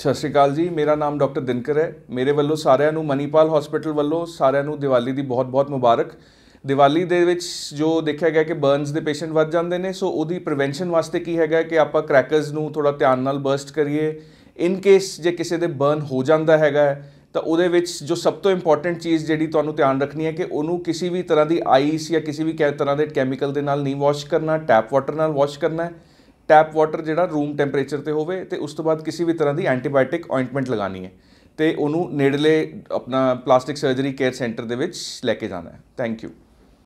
ਸਤਿ ਸ਼੍ਰੀ ਅਕਾਲ ਜੀ ਮੇਰਾ ਨਾਮ ਡਾਕਟਰ ਦਿਨਕਰ ਹੈ ਮੇਰੇ ਵੱਲੋਂ ਸਾਰਿਆਂ ਨੂੰ ਮਨੀਪਾਲ ਹਸਪੀਟਲ ਵੱਲੋਂ ਸਾਰਿਆਂ ਨੂੰ ਦੀਵਾਲੀ ਦੀ ਬਹੁਤ-ਬਹੁਤ ਮੁਬਾਰਕ ਦੀਵਾਲੀ ਦੇ ਵਿੱਚ ਜੋ ਦੇਖਿਆ ਗਿਆ ਕਿ ਬਰਨਸ ਦੇ ਪੇਸ਼ੈਂਟ ਵੱਧ ਜਾਂਦੇ ਨੇ ਸੋ ਉਹਦੀ ਪ੍ਰੀਵੈਂਸ਼ਨ ਵਾਸਤੇ ਕੀ ਹੈਗਾ ਕਿ ਆਪਾਂ ਕ੍ਰੈਕਰਸ ਨੂੰ ਥੋੜਾ ਧਿਆਨ ਨਾਲ ਬਰਸਟ ਕਰੀਏ ਇਨ ਕੇਸ ਜੇ ਕਿਸੇ ਦੇ ਬਰਨ ਹੋ ਜਾਂਦਾ ਹੈਗਾ ਤਾਂ ਉਹਦੇ ਵਿੱਚ ਜੋ ਸਭ ਤੋਂ ਇੰਪੋਰਟੈਂਟ ਚੀਜ਼ ਜਿਹੜੀ ਤੁਹਾਨੂੰ ਧਿਆਨ ਰੱਖਣੀ ਹੈ ਕਿ ਉਹਨੂੰ ਕਿਸੇ ਵੀ ਤਰ੍ਹਾਂ ਦੀ ਆਈਸ ਜਾਂ ਕਿਸੇ ਵੀ ਤਰ੍ਹਾਂ ਦੇ ਕੈਮੀਕਲ ਦੇ ਨਾਲ ਨਹੀਂ ਵਾਸ਼ ਕਰਨਾ ਟੈਪ ਵਾਟਰ ਨਾਲ ਵਾਸ਼ ਕਰਨਾ ਹੈ ਟੈਪ ਵਾਟਰ ਜਿਹੜਾ ਰੂਮ ਟੈਂਪਰੇਚਰ ਤੇ ਹੋਵੇ ਤੇ ਉਸ ਤੋਂ ਬਾਅਦ ਕਿਸੇ ਵੀ ਤਰ੍ਹਾਂ ਦੀ ਐਂਟੀਬਾਇਓਟਿਕ ਆਇੰਟਮੈਂਟ ਲਗਾਣੀ ਹੈ ਤੇ ਉਹਨੂੰ ਨੇੜਲੇ ਆਪਣਾ ਪਲਾਸਟਿਕ ਸਰਜਰੀ ਕੇਅਰ ਸੈਂਟਰ ਦੇ ਵਿੱਚ ਲੈ ਕੇ ਜਾਣਾ ਹੈ ਥੈਂਕ ਯੂ